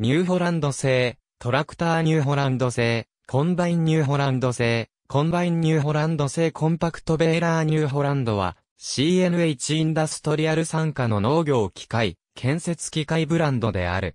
ニューホランド製、トラクターニューホランド製、コンバインニューホランド製、コンバインニューホランド製コンパクトベーラーニューホランドは、CNH インダストリアル参加の農業機械、建設機械ブランドである。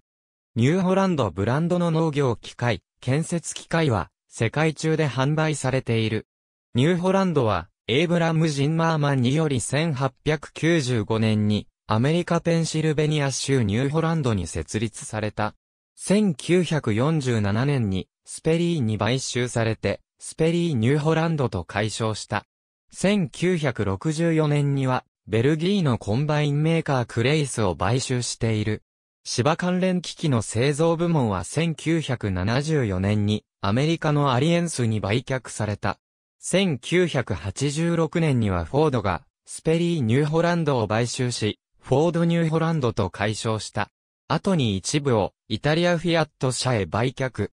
ニューホランドブランドの農業機械、建設機械は、世界中で販売されている。ニューホランドは、エイブラム・ジンマーマンにより1895年に、アメリカペンシルベニア州ニューホランドに設立された。1947年にスペリーに買収されて、スペリーニューホランドと解消した。1964年には、ベルギーのコンバインメーカークレイスを買収している。芝関連機器の製造部門は1974年にアメリカのアリエンスに売却された。1986年にはフォードがスペリーニューホランドを買収し、フォードニューホランドと解消した。後に一部をイタリアフィアット社へ売却。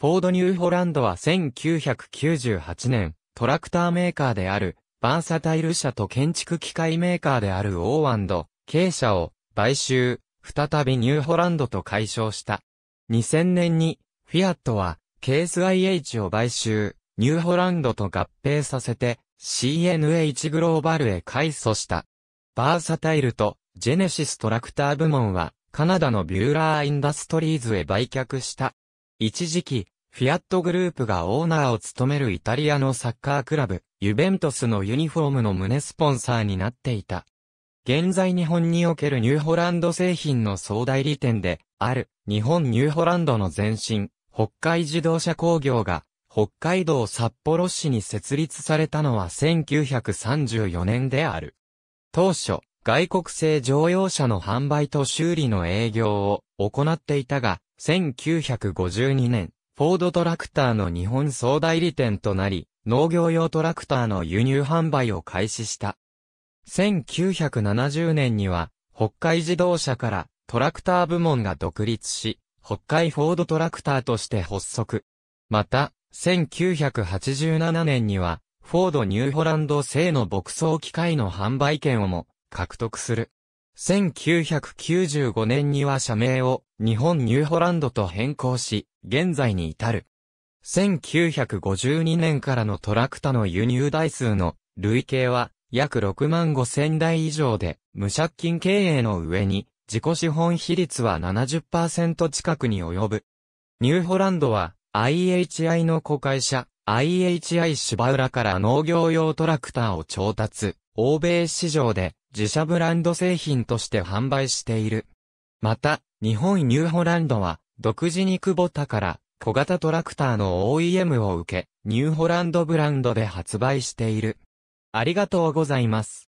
フォードニューホランドは1998年、トラクターメーカーである、バーサタイル社と建築機械メーカーであるオーワンド、K 社を買収、再びニューホランドと解消した。2000年に、フィアットは、KSIH を買収、ニューホランドと合併させて、CNH グローバルへ改組した。バーサタイルとジェネシストラクター部門はカナダのビューラーインダストリーズへ売却した。一時期、フィアットグループがオーナーを務めるイタリアのサッカークラブ、ユベントスのユニフォームの胸スポンサーになっていた。現在日本におけるニューホランド製品の総代理店で、ある、日本ニューホランドの前身、北海自動車工業が、北海道札幌市に設立されたのは1934年である。当初、外国製乗用車の販売と修理の営業を行っていたが、1952年、フォードトラクターの日本総代理店となり、農業用トラクターの輸入販売を開始した。1970年には、北海自動車からトラクター部門が独立し、北海フォードトラクターとして発足。また、1987年には、フォードニューホランド製の牧草機械の販売権をも獲得する。1995年には社名を日本ニューホランドと変更し、現在に至る。1952年からのトラクタの輸入台数の累計は約6万5千台以上で、無借金経営の上に、自己資本比率は70%近くに及ぶ。ニューホランドは IHI の子会社、IHI 芝浦から農業用トラクターを調達、欧米市場で自社ブランド製品として販売している。また、日本ニューホランドは、独自にクボタから小型トラクターの OEM を受け、ニューホランドブランドで発売している。ありがとうございます。